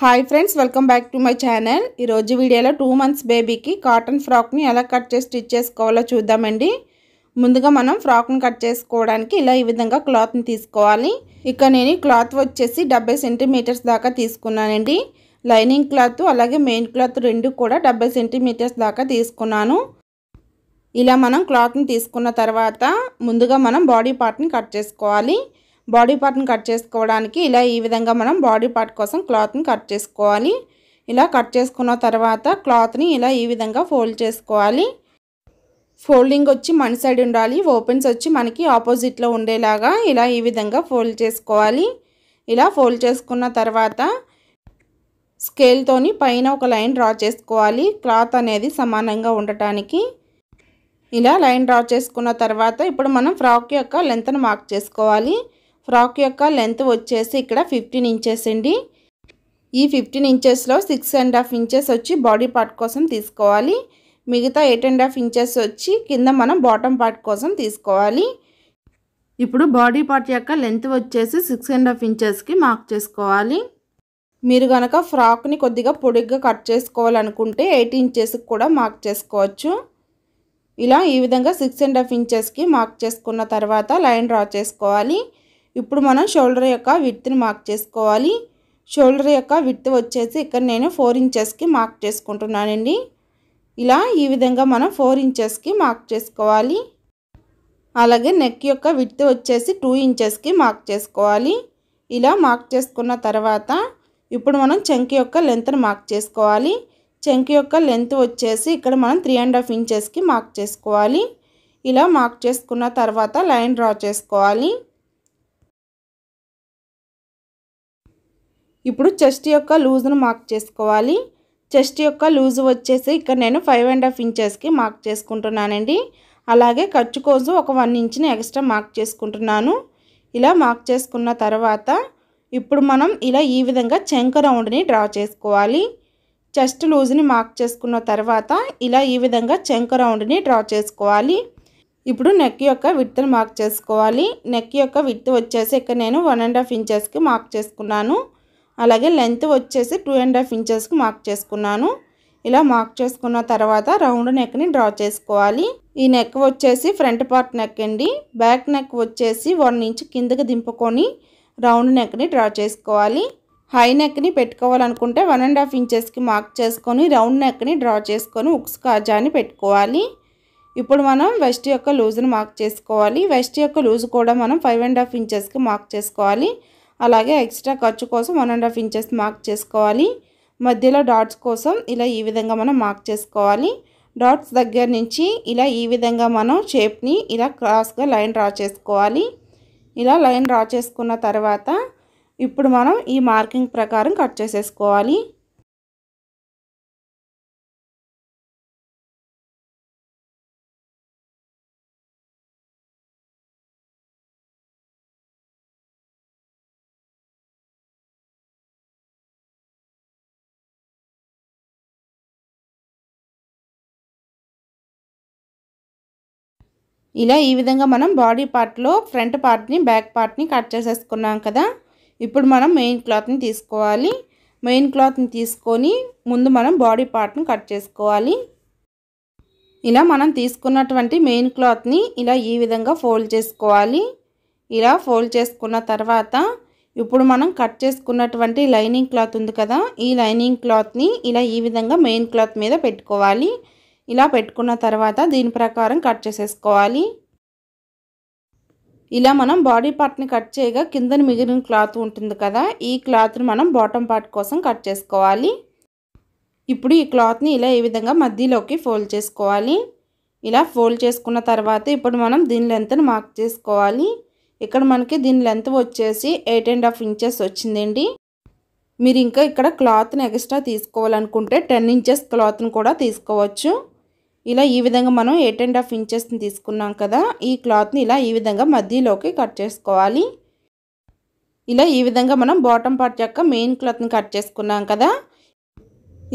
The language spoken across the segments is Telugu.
hi friends welcome back to my channel ఈరోజు వీడియోలో టూ మంత్స్ బేబీకి కాటన్ ఫ్రాక్ని ఎలా కట్ చేసి స్టిచ్ చేసుకోవాలో చూద్దామండి ముందుగా మనం ఫ్రాక్ని కట్ చేసుకోవడానికి ఇలా ఈ విధంగా క్లాత్ని తీసుకోవాలి ఇక నేను క్లాత్ వచ్చేసి డెబ్బై సెంటీమీటర్స్ దాకా తీసుకున్నానండి లైనింగ్ క్లాత్ అలాగే మెయిన్ క్లాత్ రెండు కూడా డెబ్బై సెంటీమీటర్స్ దాకా తీసుకున్నాను ఇలా మనం క్లాత్ని తీసుకున్న తర్వాత ముందుగా మనం బాడీ పార్ట్ని కట్ చేసుకోవాలి బాడీ పార్ట్ని కట్ చేసుకోవడానికి ఇలా ఈ విధంగా మనం బాడీ పార్ట్ కోసం క్లాత్ని కట్ చేసుకోవాలి ఇలా కట్ చేసుకున్న తర్వాత క్లాత్ని ఇలా ఈ విధంగా ఫోల్డ్ చేసుకోవాలి ఫోల్డింగ్ వచ్చి మన సైడ్ ఉండాలి ఓపెన్స్ వచ్చి మనకి ఆపోజిట్లో ఉండేలాగా ఇలా ఈ విధంగా ఫోల్డ్ చేసుకోవాలి ఇలా ఫోల్డ్ చేసుకున్న తర్వాత స్కేల్తోని పైన ఒక లైన్ డ్రా చేసుకోవాలి క్లాత్ అనేది సమానంగా ఉండటానికి ఇలా లైన్ డ్రా చేసుకున్న తర్వాత ఇప్పుడు మనం ఫ్రాక్ యొక్క లెంత్ను మార్క్ చేసుకోవాలి ఫ్రాక్ యొక్క లెంత్ వచ్చేసి ఇక్కడ ఫిఫ్టీన్ ఇంచెస్ అండి ఈ ఫిఫ్టీన్ ఇంచెస్లో సిక్స్ అండ్ హాఫ్ ఇంచెస్ వచ్చి బాడీ పార్ట్ కోసం తీసుకోవాలి మిగతా ఎయిట్ అండ్ హాఫ్ ఇంచెస్ వచ్చి కింద మనం బాటమ్ పార్ట్ కోసం తీసుకోవాలి ఇప్పుడు బాడీ పార్ట్ యొక్క లెంత్ వచ్చేసి సిక్స్ అండ్ హాఫ్ ఇంచెస్కి మార్క్ చేసుకోవాలి మీరు కనుక ఫ్రాక్ని కొద్దిగా పొడిగ్గా కట్ చేసుకోవాలనుకుంటే ఎయిట్ ఇంచెస్కి కూడా మార్క్ చేసుకోవచ్చు ఇలా ఈ విధంగా సిక్స్ అండ్ హాఫ్ ఇంచెస్కి మార్క్ చేసుకున్న తర్వాత లైన్ డ్రా చేసుకోవాలి ఇప్పుడు మనం షోల్డర్ యొక్క విత్ని మార్క్ చేసుకోవాలి షోల్డర్ యొక్క విత్ వచ్చేసి ఇక్కడ నేను ఫోర్ ఇంచెస్కి మార్క్ చేసుకుంటున్నానండి ఇలా ఈ విధంగా మనం ఫోర్ ఇంచెస్కి మార్క్ చేసుకోవాలి అలాగే నెక్ యొక్క విత్ వచ్చేసి టూ ఇంచెస్కి మార్క్ చేసుకోవాలి ఇలా మార్క్ చేసుకున్న తర్వాత ఇప్పుడు మనం చెంకి యొక్క లెంత్ని మార్క్ చేసుకోవాలి చెంకి యొక్క లెంత్ వచ్చేసి ఇక్కడ మనం త్రీ అండ్ హాఫ్ ఇంచెస్కి మార్క్ చేసుకోవాలి ఇలా మార్క్ చేసుకున్న తర్వాత లైన్ డ్రా చేసుకోవాలి ఇప్పుడు చెస్ట్ యొక్క లూజ్ను మార్క్ చేసుకోవాలి చెస్ట్ యొక్క లూజ్ వచ్చేసి ఇక్కడ నేను ఫైవ్ అండ్ హాఫ్ ఇంచెస్కి మార్క్ చేసుకుంటున్నానండి అలాగే ఖర్చు కోసం ఒక వన్ ఇంచ్ని ఎక్స్ట్రా మార్క్ చేసుకుంటున్నాను ఇలా మార్క్ చేసుకున్న తర్వాత ఇప్పుడు మనం ఇలా ఈ విధంగా చెంక రౌండ్ని డ్రా చేసుకోవాలి చెస్ట్ లూజ్ని మార్క్ చేసుకున్న తర్వాత ఇలా ఈ విధంగా చెంక రౌండ్ని డ్రా చేసుకోవాలి ఇప్పుడు నెక్ యొక్క విత్తును మార్క్ చేసుకోవాలి నెక్ యొక్క విత్తు వచ్చేసి ఇక్కడ నేను వన్ అండ్ హాఫ్ ఇంచెస్కి మార్క్ చేసుకున్నాను అలాగే లెంత్ వచ్చేసి టూ అండ్ హాఫ్ ఇంచెస్కి మార్క్ చేసుకున్నాను ఇలా మార్క్ చేసుకున్న తర్వాత రౌండ్ నెక్ని డ్రా చేసుకోవాలి ఈ నెక్ వచ్చేసి ఫ్రంట్ పార్ట్ నెక్ అండి బ్యాక్ నెక్ వచ్చేసి వన్ ఇంచ్ కిందకి దింపుకొని రౌండ్ నెక్ని డ్రా చేసుకోవాలి హై నెక్ని పెట్టుకోవాలనుకుంటే వన్ అండ్ హాఫ్ ఇంచెస్కి మార్క్ చేసుకొని రౌండ్ నెక్ని డ్రా చేసుకొని ఉక్స్ కాజాని పెట్టుకోవాలి ఇప్పుడు మనం వెస్ట్ యొక్క లూజ్ని మార్క్ చేసుకోవాలి వెస్ట్ యొక్క లూజ్ కూడా మనం ఫైవ్ అండ్ హాఫ్ ఇంచెస్కి మార్క్ చేసుకోవాలి అలాగే ఎక్స్ట్రా ఖర్చు కోసం one and half inches mark చేసుకోవాలి మధ్యలో డాట్స్ కోసం ఇలా ఈ విధంగా మనం మార్క్ చేసుకోవాలి డాట్స్ దగ్గర నుంచి ఇలా ఈ విధంగా మనం షేప్ని ఇలా క్రాస్గా లైన్ డ్రా చేసుకోవాలి ఇలా లైన్ డ్రా చేసుకున్న తర్వాత ఇప్పుడు మనం ఈ మార్కింగ్ ప్రకారం కట్ చేసేసుకోవాలి ఇలా ఈ విధంగా మనం బాడీ పార్ట్లో ఫ్రంట్ పార్ట్ని బ్యాక్ పార్ట్ని కట్ చేసేసుకున్నాం కదా ఇప్పుడు మనం మెయిన్ క్లాత్ని తీసుకోవాలి మెయిన్ క్లాత్ని తీసుకొని ముందు మనం బాడీ పార్ట్ని కట్ చేసుకోవాలి ఇలా మనం తీసుకున్నటువంటి మెయిన్ క్లాత్ని ఇలా ఈ విధంగా ఫోల్డ్ చేసుకోవాలి ఇలా ఫోల్డ్ చేసుకున్న తర్వాత ఇప్పుడు మనం కట్ చేసుకున్నటువంటి లైనింగ్ క్లాత్ ఉంది కదా ఈ లైనింగ్ క్లాత్ని ఇలా ఈ విధంగా మెయిన్ క్లాత్ మీద పెట్టుకోవాలి ఇలా పెట్టుకున్న తర్వాత దీని ప్రకారం కట్ చేసేసుకోవాలి ఇలా మనం బాడీ పార్ట్ని కట్ చేయగా కింద మిగిలిన క్లాత్ ఉంటుంది కదా ఈ క్లాత్ని మనం బాటమ్ పార్ట్ కోసం కట్ చేసుకోవాలి ఇప్పుడు ఈ క్లాత్ని ఇలా ఈ విధంగా మధ్యలోకి ఫోల్డ్ చేసుకోవాలి ఇలా ఫోల్డ్ చేసుకున్న తర్వాత ఇప్పుడు మనం దీని లెంత్ని మార్క్ చేసుకోవాలి ఇక్కడ మనకి దీని లెంత్ వచ్చేసి ఎయిట్ అండ్ హాఫ్ ఇంచెస్ వచ్చిందండి మీరు ఇంకా ఇక్కడ క్లాత్ని ఎక్స్ట్రా తీసుకోవాలనుకుంటే టెన్ ఇంచెస్ క్లాత్ని కూడా తీసుకోవచ్చు ఇలా ఈ విధంగా మనం ఎయిట్ అండ్ హాఫ్ ఇంచెస్ని తీసుకున్నాం కదా ఈ క్లాత్ని ఇలా ఈ విధంగా మధ్యలోకి కట్ చేసుకోవాలి ఇలా ఈ విధంగా మనం బాటమ్ పార్ట్ యొక్క మెయిన్ క్లాత్ని కట్ చేసుకున్నాం కదా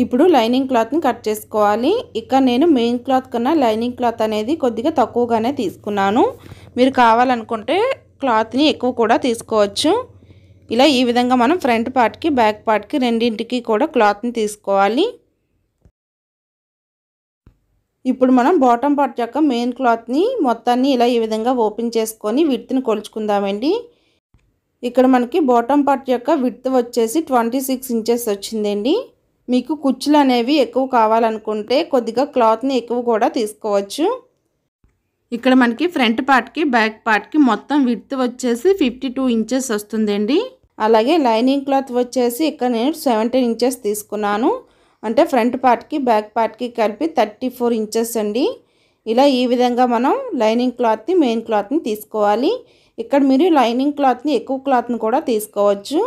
ఇప్పుడు లైనింగ్ క్లాత్ని కట్ చేసుకోవాలి ఇక్కడ నేను మెయిన్ క్లాత్ కన్నా లైనింగ్ క్లాత్ అనేది కొద్దిగా తక్కువగానే తీసుకున్నాను మీరు కావాలనుకుంటే క్లాత్ని ఎక్కువ కూడా తీసుకోవచ్చు ఇలా ఈ విధంగా మనం ఫ్రంట్ పార్ట్కి బ్యాక్ పార్ట్కి రెండింటికి కూడా క్లాత్ని తీసుకోవాలి ఇప్పుడు మనం బాటమ్ పార్ట్ యొక్క మెయిన్ క్లాత్ని మొత్తాన్ని ఇలా ఈ విధంగా ఓపెన్ చేసుకొని విడ్త్ని కొలుచుకుందామండి ఇక్కడ మనకి బాటమ్ పార్ట్ యొక్క విడ్త్ వచ్చేసి ట్వంటీ సిక్స్ ఇంచెస్ వచ్చిందండి మీకు కుచ్చులు అనేవి ఎక్కువ కావాలనుకుంటే కొద్దిగా క్లాత్ని ఎక్కువ కూడా తీసుకోవచ్చు ఇక్కడ మనకి ఫ్రంట్ పార్ట్కి బ్యాక్ పార్ట్కి మొత్తం విడ్త్ వచ్చేసి ఫిఫ్టీ టూ ఇంచెస్ వస్తుందండి అలాగే లైనింగ్ క్లాత్ వచ్చేసి ఇక్కడ నేను సెవెంటీన్ ఇంచెస్ తీసుకున్నాను అంటే ఫ్రంట్ పార్ట్కి బ్యాక్ పార్ట్కి కలిపి థర్టీ ఫోర్ ఇంచెస్ అండి ఇలా ఈ విధంగా మనం లైనింగ్ క్లాత్ని మెయిన్ క్లాత్ని తీసుకోవాలి ఇక్కడ మీరు లైనింగ్ క్లాత్ని ఎక్కువ క్లాత్ని కూడా తీసుకోవచ్చు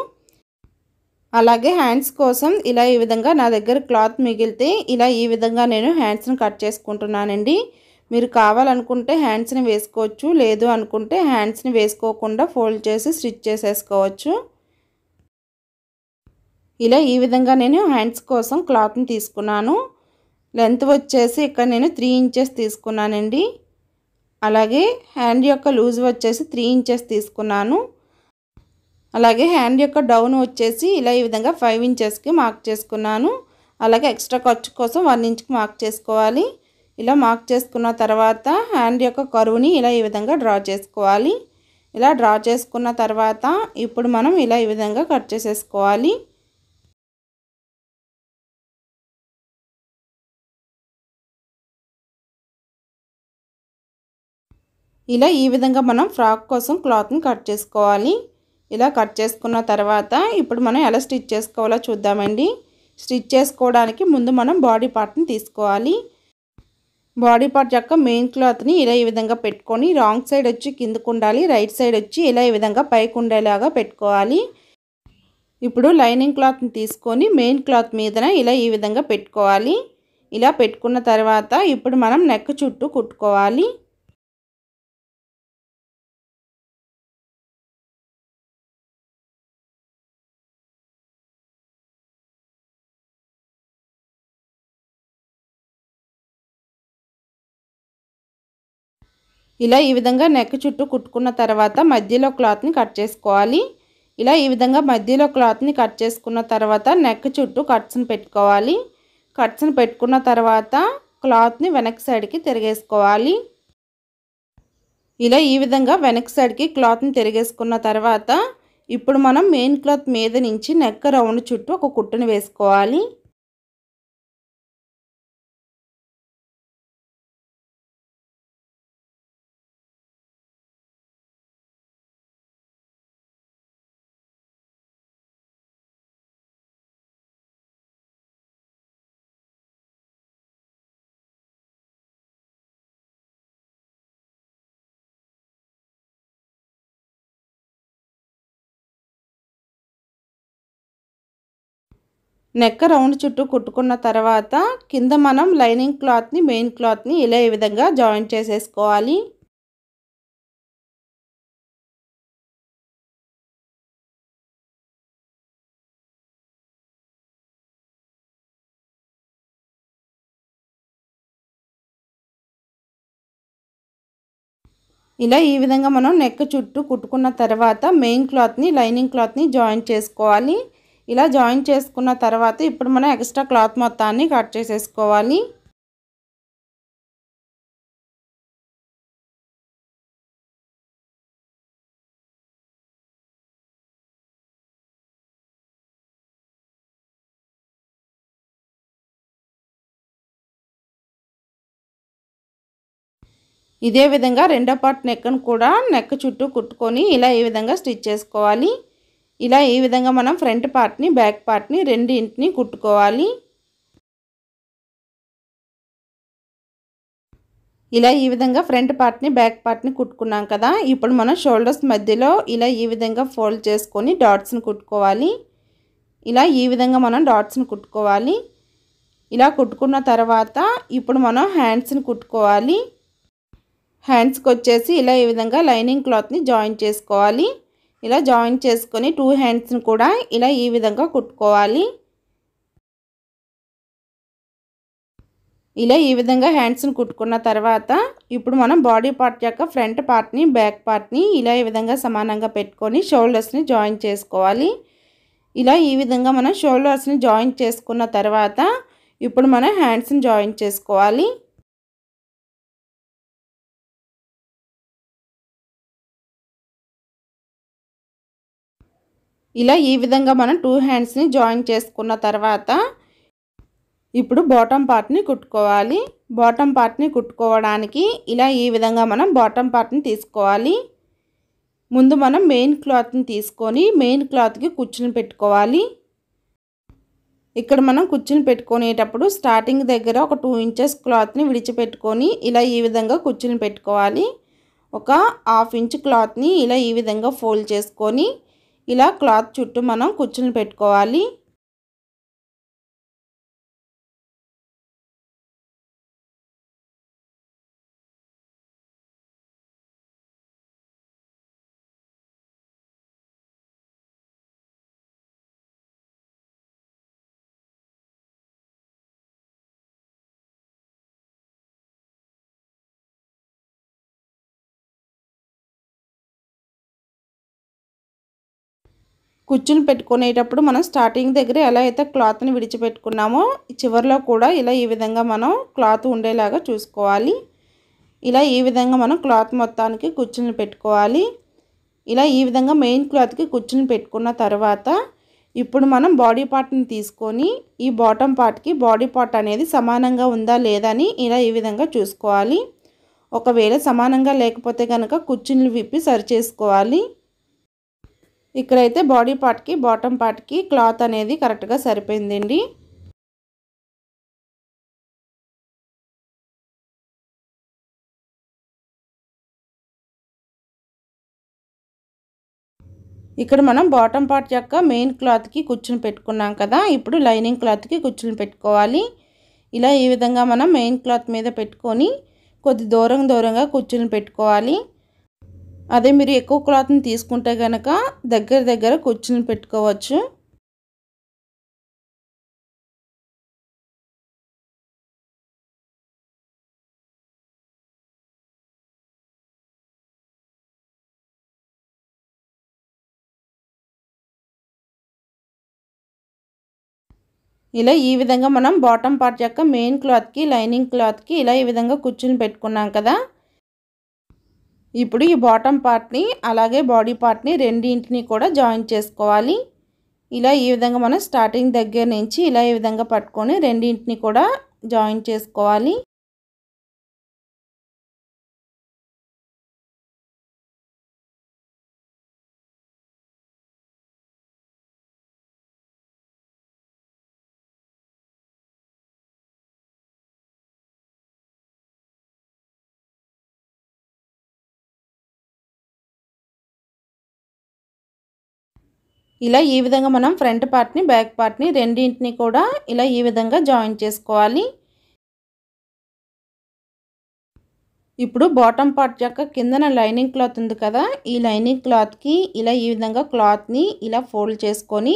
అలాగే హ్యాండ్స్ కోసం ఇలా ఈ విధంగా నా దగ్గర క్లాత్ మిగిలితే ఇలా ఈ విధంగా నేను హ్యాండ్స్ని కట్ చేసుకుంటున్నానండి మీరు కావాలనుకుంటే హ్యాండ్స్ని వేసుకోవచ్చు లేదు అనుకుంటే హ్యాండ్స్ని వేసుకోకుండా ఫోల్డ్ చేసి స్టిచ్ చేసేసుకోవచ్చు ఇలా ఈ విధంగా నేను హ్యాండ్స్ కోసం క్లాత్ని తీసుకున్నాను లెంత్ వచ్చేసి ఇక్కడ నేను త్రీ ఇంచెస్ తీసుకున్నానండి అలాగే హ్యాండ్ యొక్క లూజ్ వచ్చేసి త్రీ ఇంచెస్ తీసుకున్నాను అలాగే హ్యాండ్ యొక్క డౌన్ వచ్చేసి ఇలా ఈ విధంగా ఫైవ్ ఇంచెస్కి మార్క్ చేసుకున్నాను అలాగే ఎక్స్ట్రా ఖర్చు కోసం వన్ ఇంచ్కి మార్క్ చేసుకోవాలి ఇలా మార్క్ చేసుకున్న తర్వాత హ్యాండ్ యొక్క కరువుని ఇలా ఈ విధంగా డ్రా చేసుకోవాలి ఇలా డ్రా చేసుకున్న తర్వాత ఇప్పుడు మనం ఇలా ఈ విధంగా కట్ చేసేసుకోవాలి ఇలా ఈ విధంగా మనం ఫ్రాక్ కోసం క్లాత్ని కట్ చేసుకోవాలి ఇలా కట్ చేసుకున్న తర్వాత ఇప్పుడు మనం ఎలా స్టిచ్ చేసుకోవాలో చూద్దామండి స్టిచ్ చేసుకోవడానికి ముందు మనం బాడీ పార్ట్ని తీసుకోవాలి బాడీ పార్ట్ యొక్క మెయిన్ క్లాత్ని ఇలా ఈ విధంగా పెట్టుకొని రాంగ్ సైడ్ వచ్చి కిందకు ఉండాలి రైట్ సైడ్ వచ్చి ఇలా ఈ విధంగా పైకి ఉండేలాగా పెట్టుకోవాలి ఇప్పుడు లైనింగ్ క్లాత్ని తీసుకొని మెయిన్ క్లాత్ మీదన ఇలా ఈ విధంగా పెట్టుకోవాలి ఇలా పెట్టుకున్న తర్వాత ఇప్పుడు మనం నెక్ చుట్టూ కుట్టుకోవాలి ఇలా ఈ విధంగా నెక్ చుట్టూ కుట్టుకున్న తర్వాత మధ్యలో క్లాత్ని కట్ చేసుకోవాలి ఇలా ఈ విధంగా మధ్యలో క్లాత్ని కట్ చేసుకున్న తర్వాత నెక్ చుట్టూ కట్స్ని పెట్టుకోవాలి కట్స్ని పెట్టుకున్న తర్వాత క్లాత్ని వెనక్ సైడ్కి తిరిగేసుకోవాలి ఇలా ఈ విధంగా వెనక్ సైడ్కి క్లాత్ని తిరిగేసుకున్న తర్వాత ఇప్పుడు మనం మెయిన్ క్లాత్ మీద నుంచి నెక్ రౌండ్ చుట్టూ ఒక కుట్టుని వేసుకోవాలి నెక్క రౌండ్ చుట్టూ కుట్టుకున్న తర్వాత కింద మనం లైనింగ్ క్లాత్ని మెయిన్ క్లాత్ని ఇలా ఈ విధంగా జాయింట్ చేసేసుకోవాలి ఇలా ఈ విధంగా మనం నెక్ చుట్టూ కుట్టుకున్న తర్వాత మెయిన్ క్లాత్ని లైనింగ్ క్లాత్ని జాయింట్ చేసుకోవాలి ఇలా జాయిన్ చేసుకున్న తర్వాత ఇప్పుడు మనం ఎక్స్ట్రా క్లాత్ మొత్తాన్ని కట్ చేసేసుకోవాలి ఇదే విధంగా రెండో పార్ట్ నెక్ను కూడా నెక్ చుట్టూ కుట్టుకొని ఇలా ఈ విధంగా స్టిచ్ చేసుకోవాలి ఇలా ఈ విధంగా మనం ఫ్రంట్ పార్ట్ని బ్యాక్ పార్ట్ని రెండింటిని కుట్టుకోవాలి ఇలా ఈ విధంగా ఫ్రంట్ పార్ట్ని బ్యాక్ పార్ట్ని కుట్టుకున్నాం కదా ఇప్పుడు మనం షోల్డర్స్ మధ్యలో ఇలా ఈ విధంగా ఫోల్డ్ చేసుకొని డాట్స్ని కుట్టుకోవాలి ఇలా ఈ విధంగా మనం డాట్స్ని కుట్టుకోవాలి ఇలా కుట్టుకున్న తర్వాత ఇప్పుడు మనం హ్యాండ్స్ని కుట్టుకోవాలి హ్యాండ్స్కి వచ్చేసి ఇలా ఈ విధంగా లైనింగ్ క్లాత్ని జాయిన్ చేసుకోవాలి ఇలా జాయిన్ చేసుకొని టూ హ్యాండ్స్ని కూడా ఇలా ఈ విధంగా కుట్టుకోవాలి ఇలా ఈ విధంగా హ్యాండ్స్ని కుట్టుకున్న తర్వాత ఇప్పుడు మనం బాడీ పార్ట్ యొక్క ఫ్రంట్ పార్ట్ని బ్యాక్ పార్ట్ని ఇలా ఈ విధంగా సమానంగా పెట్టుకొని షోల్డర్స్ని జాయిన్ చేసుకోవాలి ఇలా ఈ విధంగా మనం షోల్డర్స్ని జాయిన్ చేసుకున్న తర్వాత ఇప్పుడు మనం హ్యాండ్స్ని జాయిన్ చేసుకోవాలి ఇలా ఈ విధంగా మనం టూ హ్యాండ్స్ని జాయిన్ చేసుకున్న తర్వాత ఇప్పుడు బాటమ్ పార్ట్ని కుట్టుకోవాలి బాటం పార్ట్ని కుట్టుకోవడానికి ఇలా ఈ విధంగా మనం బాటం పార్ట్ని తీసుకోవాలి ముందు మనం మెయిన్ క్లాత్ని తీసుకొని మెయిన్ క్లాత్కి కుచ్చుని పెట్టుకోవాలి ఇక్కడ మనం కుచ్చుని పెట్టుకునేటప్పుడు స్టార్టింగ్ దగ్గర ఒక టూ ఇంచెస్ క్లాత్ని విడిచిపెట్టుకొని ఇలా ఈ విధంగా కుచ్చుని పెట్టుకోవాలి ఒక హాఫ్ ఇంచ్ క్లాత్ని ఇలా ఈ విధంగా ఫోల్డ్ చేసుకొని ఇలా క్లాత్ చుట్టూ మనం కుచ్చులు పెట్టుకోవాలి కుచ్చుని పెట్టుకునేటప్పుడు మనం స్టార్టింగ్ దగ్గర ఎలా అయితే క్లాత్ని విడిచిపెట్టుకున్నామో చివరిలో కూడా ఇలా ఈ విధంగా మనం క్లాత్ ఉండేలాగా చూసుకోవాలి ఇలా ఈ విధంగా మనం క్లాత్ మొత్తానికి కూర్చుని పెట్టుకోవాలి ఇలా ఈ విధంగా మెయిన్ క్లాత్కి కూర్చుని పెట్టుకున్న తర్వాత ఇప్పుడు మనం బాడీ పార్ట్ని తీసుకొని ఈ బాటమ్ పార్ట్కి బాడీ పార్ట్ అనేది సమానంగా ఉందా లేదా అని ఇలా ఈ విధంగా చూసుకోవాలి ఒకవేళ సమానంగా లేకపోతే కనుక కూర్చుని విప్పి సరి చేసుకోవాలి ఇక్కడైతే బాడీ పార్ట్కి బాటమ్ పార్ట్కి క్లాత్ అనేది కరెక్ట్గా సరిపోయిందండి ఇక్కడ మనం బాటమ్ పార్ట్ యొక్క మెయిన్ క్లాత్కి కుర్చీని పెట్టుకున్నాం కదా ఇప్పుడు లైనింగ్ క్లాత్కి కుర్చీని పెట్టుకోవాలి ఇలా ఈ విధంగా మనం మెయిన్ క్లాత్ మీద పెట్టుకొని కొద్ది దూరం దూరంగా కుర్చీని పెట్టుకోవాలి అదే మీరు ఎక్కువ క్లాత్ని తీసుకుంటే కనుక దగ్గర దగ్గర కుర్చీని పెట్టుకోవచ్చు ఇలా ఈ విధంగా మనం బాటమ్ పార్ట్ యొక్క మెయిన్ క్లాత్కి లైనింగ్ క్లాత్కి ఇలా ఈ విధంగా కుర్చీని పెట్టుకున్నాం కదా ఇప్పుడు ఈ బాటమ్ పార్ట్ని అలాగే బాడీ పార్ట్ని రెండింటిని కూడా జాయిన్ చేసుకోవాలి ఇలా ఈ విధంగా మనం స్టార్టింగ్ దగ్గర నుంచి ఇలా ఈ విధంగా పట్టుకొని రెండింటిని కూడా జాయిన్ చేసుకోవాలి ఇలా ఈ విధంగా మనం ఫ్రంట్ పార్ట్ని బ్యాక్ పార్ట్ని రెండింటిని కూడా ఇలా ఈ విధంగా జాయిన్ చేసుకోవాలి ఇప్పుడు బాటమ్ పార్ట్ యొక్క కిందన లైనింగ్ క్లాత్ ఉంది కదా ఈ లైనింగ్ క్లాత్కి ఇలా ఈ విధంగా క్లాత్ని ఇలా ఫోల్డ్ చేసుకొని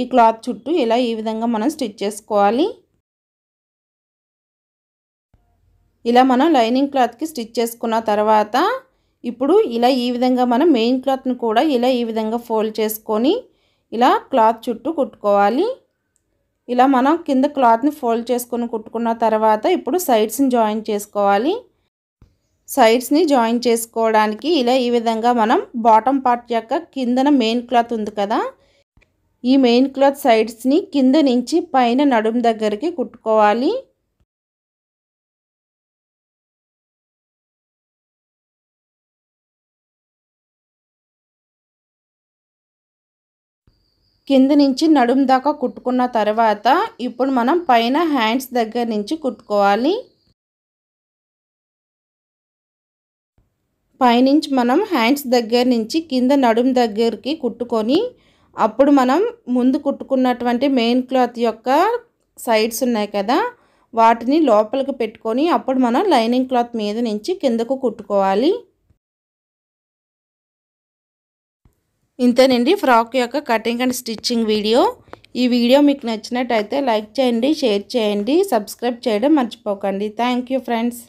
ఈ క్లాత్ చుట్టూ ఇలా ఈ విధంగా మనం స్టిచ్ చేసుకోవాలి ఇలా మనం లైనింగ్ క్లాత్కి స్టిచ్ చేసుకున్న తర్వాత ఇప్పుడు ఇలా ఈ విధంగా మనం మెయిన్ క్లాత్ని కూడా ఇలా ఈ విధంగా ఫోల్డ్ చేసుకొని ఇలా క్లాత్ చుట్టూ కుట్టుకోవాలి ఇలా మనం కింద క్లాత్ని ఫోల్డ్ చేసుకొని కుట్టుకున్న తర్వాత ఇప్పుడు సైడ్స్ని జాయిన్ చేసుకోవాలి సైడ్స్ని జాయిన్ చేసుకోవడానికి ఇలా ఈ విధంగా మనం బాటమ్ పార్ట్ యొక్క కిందన మెయిన్ క్లాత్ ఉంది కదా ఈ మెయిన్ క్లాత్ సైడ్స్ని కింద నుంచి పైన నడుము దగ్గరికి కుట్టుకోవాలి కింద నుంచి నడుము దాకా కుట్టుకున్న తర్వాత ఇప్పుడు మనం పైన హ్యాండ్స్ దగ్గర నుంచి కుట్టుకోవాలి పైనుంచి మనం హ్యాండ్స్ దగ్గర నుంచి కింద నడుము దగ్గరికి కుట్టుకొని అప్పుడు మనం ముందు కుట్టుకున్నటువంటి మెయిన్ క్లాత్ యొక్క సైడ్స్ ఉన్నాయి కదా వాటిని లోపలికి పెట్టుకొని అప్పుడు మనం లైనింగ్ క్లాత్ మీద నుంచి కిందకు కుట్టుకోవాలి ఇంతేనండి ఫ్రాక్ యొక్క కటింగ్ అండ్ స్టిచ్చింగ్ వీడియో ఈ వీడియో మీకు నచ్చినట్టయితే లైక్ చేయండి షేర్ చేయండి సబ్స్క్రైబ్ చేయడం మర్చిపోకండి థ్యాంక్ ఫ్రెండ్స్